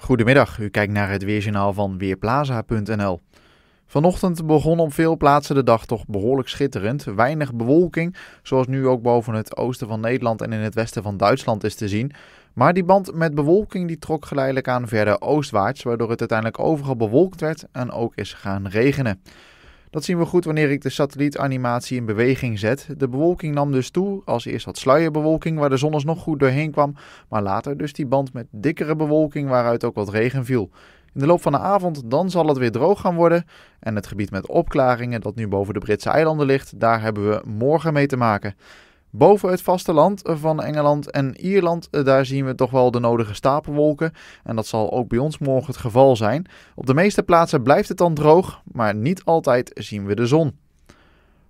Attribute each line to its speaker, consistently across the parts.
Speaker 1: Goedemiddag, u kijkt naar het weerjournaal van Weerplaza.nl. Vanochtend begon op veel plaatsen de dag toch behoorlijk schitterend. Weinig bewolking, zoals nu ook boven het oosten van Nederland en in het westen van Duitsland is te zien. Maar die band met bewolking die trok geleidelijk aan verder oostwaarts, waardoor het uiteindelijk overal bewolkt werd en ook is gaan regenen. Dat zien we goed wanneer ik de satellietanimatie in beweging zet. De bewolking nam dus toe, als eerst wat sluierbewolking waar de zon nog goed doorheen kwam, maar later dus die band met dikkere bewolking waaruit ook wat regen viel. In de loop van de avond dan zal het weer droog gaan worden en het gebied met opklaringen dat nu boven de Britse eilanden ligt, daar hebben we morgen mee te maken. Boven het vasteland eh, van Engeland en Ierland, eh, daar zien we toch wel de nodige stapelwolken. En dat zal ook bij ons morgen het geval zijn. Op de meeste plaatsen blijft het dan droog, maar niet altijd zien we de zon.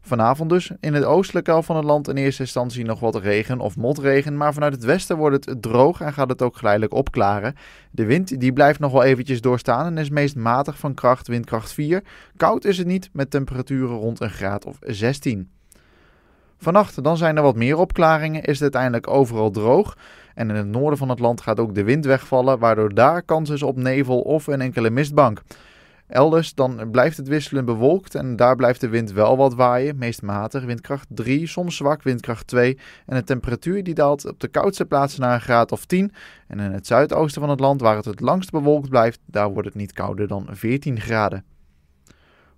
Speaker 1: Vanavond dus in het oostelijke helft van het land in eerste instantie nog wat regen of motregen, maar vanuit het westen wordt het droog en gaat het ook geleidelijk opklaren. De wind die blijft nog wel eventjes doorstaan en is meest matig van kracht, windkracht 4. Koud is het niet met temperaturen rond een graad of 16. Vannacht dan zijn er wat meer opklaringen, is het uiteindelijk overal droog. En in het noorden van het land gaat ook de wind wegvallen, waardoor daar kans is op nevel of een enkele mistbank. Elders dan blijft het wisselend bewolkt en daar blijft de wind wel wat waaien, meest matig, windkracht 3, soms zwak, windkracht 2. En de temperatuur die daalt op de koudste plaatsen naar een graad of 10. En in het zuidoosten van het land, waar het het langst bewolkt blijft, daar wordt het niet kouder dan 14 graden.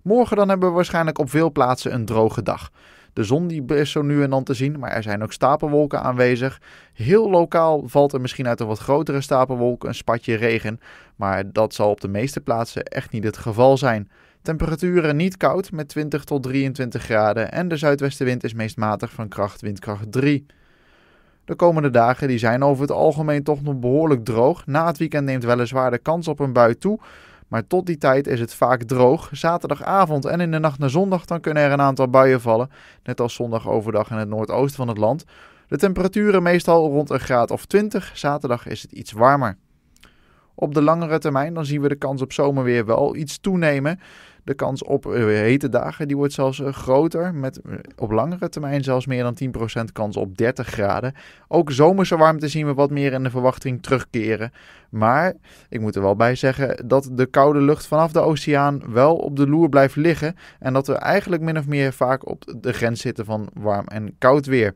Speaker 1: Morgen dan hebben we waarschijnlijk op veel plaatsen een droge dag. De zon die is zo nu en dan te zien, maar er zijn ook stapelwolken aanwezig. Heel lokaal valt er misschien uit een wat grotere stapelwolk een spatje regen, maar dat zal op de meeste plaatsen echt niet het geval zijn. Temperaturen niet koud met 20 tot 23 graden en de zuidwestenwind is meest matig van kracht windkracht 3. De komende dagen die zijn over het algemeen toch nog behoorlijk droog. Na het weekend neemt weliswaar de kans op een bui toe, maar tot die tijd is het vaak droog. Zaterdagavond en in de nacht naar zondag dan kunnen er een aantal buien vallen. Net als zondag overdag in het noordoosten van het land. De temperaturen meestal rond een graad of 20. Zaterdag is het iets warmer. Op de langere termijn dan zien we de kans op zomerweer wel iets toenemen. De kans op eh, hete dagen die wordt zelfs eh, groter, met eh, op langere termijn zelfs meer dan 10% kans op 30 graden. Ook zomerse warmte zien we wat meer in de verwachting terugkeren. Maar ik moet er wel bij zeggen dat de koude lucht vanaf de oceaan wel op de loer blijft liggen en dat we eigenlijk min of meer vaak op de grens zitten van warm en koud weer.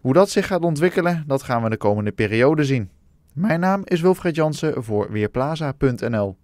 Speaker 1: Hoe dat zich gaat ontwikkelen, dat gaan we de komende periode zien. Mijn naam is Wilfred Jansen voor Weerplaza.nl.